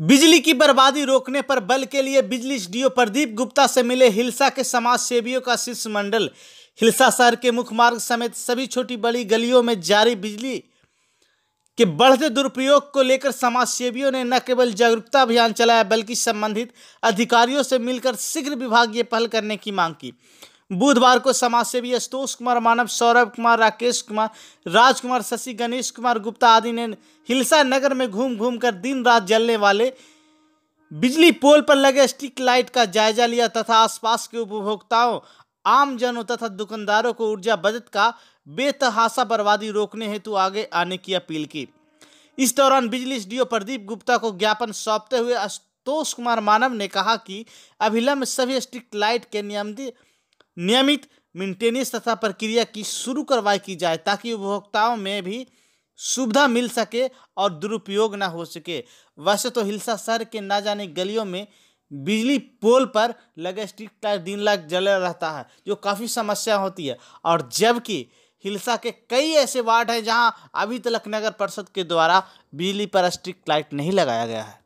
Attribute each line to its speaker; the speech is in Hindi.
Speaker 1: बिजली की बर्बादी रोकने पर बल के लिए बिजली डीओ प्रदीप गुप्ता से मिले हिलसा के समाज सेवियों का मंडल हिलसा शहर के मुख्य मार्ग समेत सभी छोटी बड़ी गलियों में जारी बिजली के बढ़ते दुरुपयोग को लेकर समाज सेवियों ने न केवल जागरूकता अभियान चलाया बल्कि संबंधित अधिकारियों से मिलकर शीघ्र विभागीय पहल करने की मांग की बुधवार को समाजसेवी आशुतोष कुमार मानव सौरभ कुमार राकेश कुमार राजकुमार शशि गणेश कुमार गुप्ता आदि ने हिलसा नगर में घूम घूम कर दिन रात जलने वाले बिजली पोल पर लगे स्ट्रीट लाइट का जायजा लिया तथा आसपास के उपभोक्ताओं आमजनों तथा दुकानदारों को ऊर्जा बचत का बेतहासा बर्बादी रोकने हेतु आगे आने की अपील की इस दौरान बिजली डीओ प्रदीप गुप्ता को ज्ञापन सौंपते हुए आशुतोष कुमार मानव ने कहा कि अभिलंब सभी स्ट्रीट लाइट के नियमित नियमित मेंटेनेंस तथा प्रक्रिया की शुरू करवाई की जाए ताकि उपभोक्ताओं में भी सुविधा मिल सके और दुरुपयोग ना हो सके वैसे तो हिलसा शहर के ना जाने गलियों में बिजली पोल पर लगे स्ट्रीट लाइट दिन लाग जल रहता है जो काफ़ी समस्या होती है और जबकि हिलसा के कई ऐसे वार्ड हैं जहां अभी तक नगर परिषद के द्वारा बिजली पर स्ट्रीट लाइट नहीं लगाया गया है